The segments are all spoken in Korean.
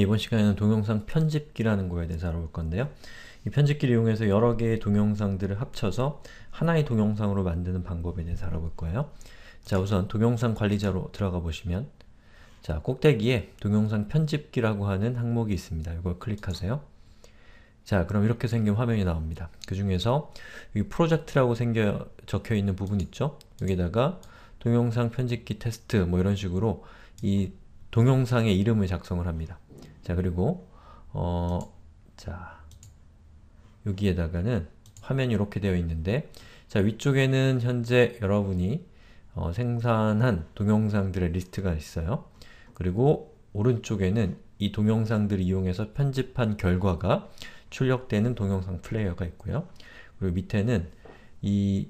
이번 시간에는 동영상 편집기라는 거에 대해서 알아볼 건데요. 이 편집기를 이용해서 여러 개의 동영상들을 합쳐서 하나의 동영상으로 만드는 방법에 대해서 알아볼 거예요. 자 우선 동영상 관리자로 들어가 보시면 자 꼭대기에 동영상 편집기라고 하는 항목이 있습니다. 이걸 클릭하세요. 자 그럼 이렇게 생긴 화면이 나옵니다. 그 중에서 여기 프로젝트라고 생겨 적혀있는 부분 있죠? 여기다가 동영상 편집기 테스트 뭐 이런 식으로 이 동영상의 이름을 작성을 합니다. 자, 그리고 어, 자, 여기에다가는 화면이 이렇게 되어 있는데 자, 위쪽에는 현재 여러분이 어, 생산한 동영상들의 리스트가 있어요. 그리고 오른쪽에는 이 동영상들을 이용해서 편집한 결과가 출력되는 동영상 플레이어가 있고요. 그리고 밑에는 이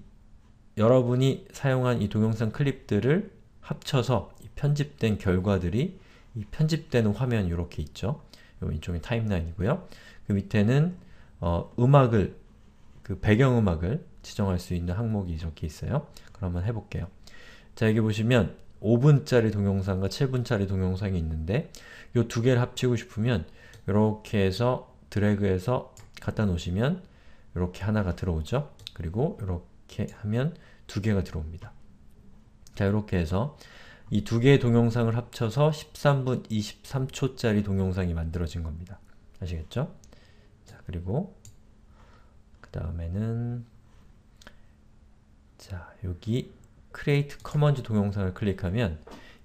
여러분이 사용한 이 동영상 클립들을 합쳐서 편집된 결과들이 이 편집되는 화면 이렇게 있죠. 요 왼쪽이 타임라인이고요. 그 밑에는 어, 음악을 그 배경음악을 지정할 수 있는 항목이 이렇게 있어요. 그럼 한번 해볼게요. 자 여기 보시면 5분짜리 동영상과 7분짜리 동영상이 있는데 이 두 개를 합치고 싶으면 이렇게 해서 드래그해서 갖다 놓으시면 이렇게 하나가 들어오죠. 그리고 이렇게 하면 두 개가 들어옵니다. 자 이렇게 해서 이두 개의 동영상을 합쳐서 13분 23초짜리 동영상이 만들어진 겁니다. 아시겠죠? 자, 그리고 그 다음에는 자, 여기 Create Commons 동영상을 클릭하면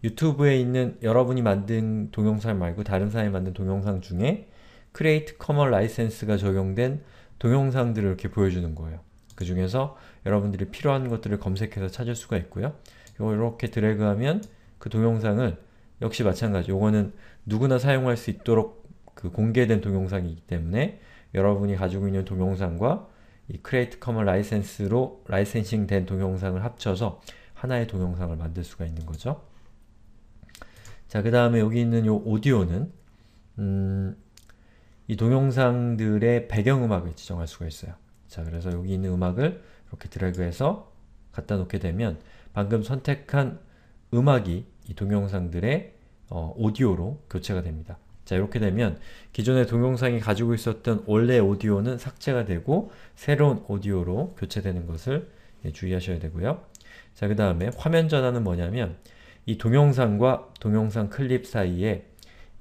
유튜브에 있는 여러분이 만든 동영상 말고 다른 사람이 만든 동영상 중에 Create Commons 라이센스가 적용된 동영상들을 이렇게 보여주는 거예요. 그 중에서 여러분들이 필요한 것들을 검색해서 찾을 수가 있고요. 이렇게 드래그하면 그 동영상을 역시 마찬가지 요거는 누구나 사용할 수 있도록 그 공개된 동영상이기 때문에 여러분이 가지고 있는 동영상과 이 크리에이트 커먼 라이센스로 라이센싱 된 동영상을 합쳐서 하나의 동영상을 만들 수가 있는 거죠. 자, 그 다음에 여기 있는 이 오디오는 음, 이 동영상들의 배경음악을 지정할 수가 있어요. 자, 그래서 여기 있는 음악을 이렇게 드래그해서 갖다 놓게 되면 방금 선택한 음악이 이 동영상들의 어, 오디오로 교체가 됩니다. 자 이렇게 되면 기존의 동영상이 가지고 있었던 원래 오디오는 삭제가 되고 새로운 오디오로 교체되는 것을 예, 주의하셔야 되고요. 자 그 다음에 화면 전환은 뭐냐면 이 동영상과 동영상 클립 사이에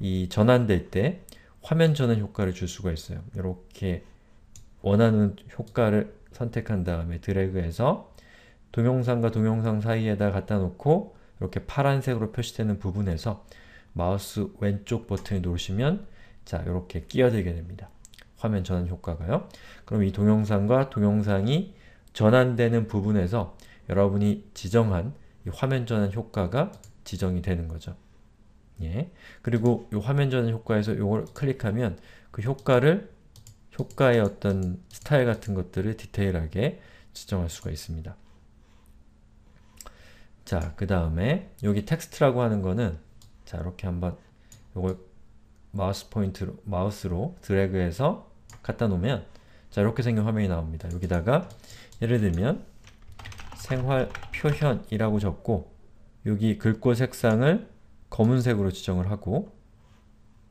이 전환될 때 화면 전환 효과를 줄 수가 있어요. 이렇게 원하는 효과를 선택한 다음에 드래그해서 동영상과 동영상 사이에다 갖다 놓고 이렇게 파란색으로 표시되는 부분에서 마우스 왼쪽 버튼을 누르시면 자 이렇게 끼어들게 됩니다. 화면 전환 효과가요. 그럼 이 동영상과 동영상이 전환되는 부분에서 여러분이 지정한 화면 전환 효과가 지정이 되는 거죠. 예. 그리고 이 화면 전환 효과에서 이걸 클릭하면 그 효과를 효과의 어떤 스타일 같은 것들을 디테일하게 지정할 수가 있습니다. 자, 그 다음에 여기 텍스트라고 하는 거는 자, 이렇게 한번 요걸 마우스 포인트로, 마우스로 드래그해서 갖다 놓으면 자, 이렇게 생긴 화면이 나옵니다. 여기다가 예를 들면 생활 표현이라고 적고 여기 글꼴 색상을 검은색으로 지정을 하고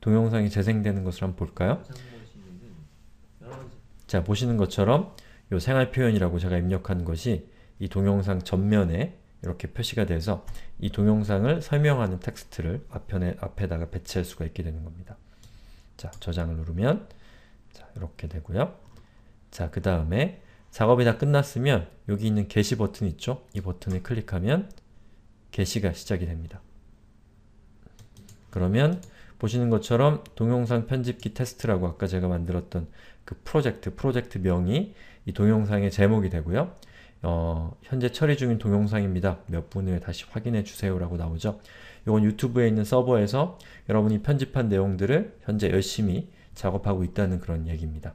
동영상이 재생되는 것을 한번 볼까요? 자, 보시는 것처럼 요 생활 표현이라고 제가 입력한 것이 이 동영상 전면에 이렇게 표시가 돼서 이 동영상을 설명하는 텍스트를 앞편에, 앞에다가 배치할 수가 있게 되는 겁니다. 자, 저장을 누르면 자, 이렇게 되고요. 자, 그 다음에 작업이 다 끝났으면 여기 있는 게시 버튼 있죠? 이 버튼을 클릭하면 게시가 시작이 됩니다. 그러면 보시는 것처럼 동영상 편집기 테스트라고 아까 제가 만들었던 그 프로젝트, 프로젝트 명이 이 동영상의 제목이 되고요. 어, 현재 처리 중인 동영상입니다. 몇 분 후에 다시 확인해 주세요 라고 나오죠. 이건 유튜브에 있는 서버에서 여러분이 편집한 내용들을 현재 열심히 작업하고 있다는 그런 얘기입니다.